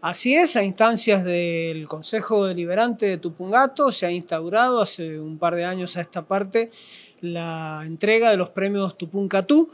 Así es, a instancias del Consejo Deliberante de Tupungato se ha instaurado hace un par de años a esta parte la entrega de los premios Tupuncatú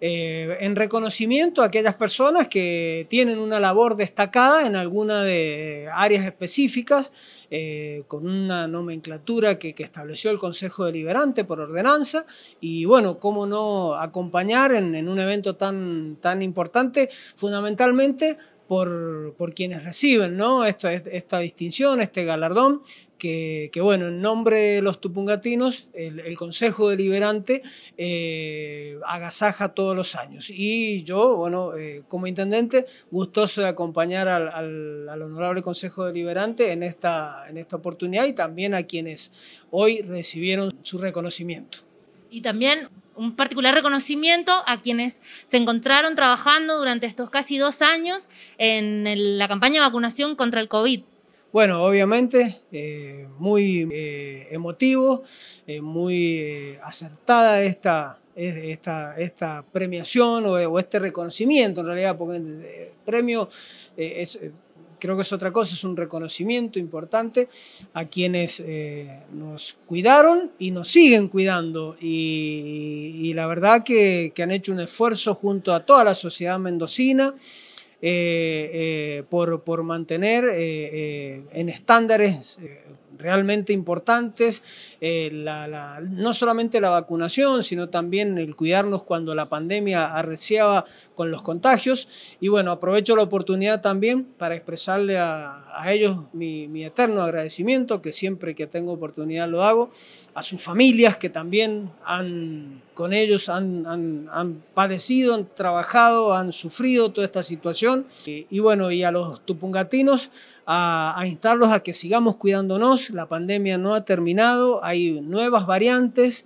eh, en reconocimiento a aquellas personas que tienen una labor destacada en alguna de áreas específicas eh, con una nomenclatura que, estableció el Consejo Deliberante por ordenanza y bueno, cómo no acompañar en, un evento tan, tan importante fundamentalmente por, quienes reciben esta, esta distinción, este galardón. Que, bueno, en nombre de los tupungatinos, el, Consejo Deliberante eh, agasaja todos los años. Y yo, bueno, eh, como intendente, gustoso de acompañar al, Honorable Consejo Deliberante en esta, en esta oportunidad y también a quienes hoy recibieron su reconocimiento. Y también un particular reconocimiento a quienes se encontraron trabajando durante estos casi dos años en la campaña de vacunación contra el COVID. Bueno, obviamente, eh, muy eh, emotivo, eh, muy acertada esta, esta, esta premiación o, o, este reconocimiento en realidad, porque el premio es creo que es otra cosa, es un reconocimiento importante a quienes eh, nos cuidaron y nos siguen cuidando. Y, la verdad que, han hecho un esfuerzo junto a toda la sociedad mendocina. Eh, eh, por, mantener en estándares realmente importantes, eh, no solamente la vacunación, sino también el cuidarnos cuando la pandemia arreciaba con los contagios. Y bueno, aprovecho la oportunidad también para expresarle a, ellos mi eterno agradecimiento, que siempre que tengo oportunidad lo hago, a sus familias que también han con ellos han, padecido, han trabajado, han sufrido toda esta situación. Y, bueno, y a los tupungatinos a, a, instarlos a que sigamos cuidándonos, la pandemia no ha terminado, hay nuevas variantes.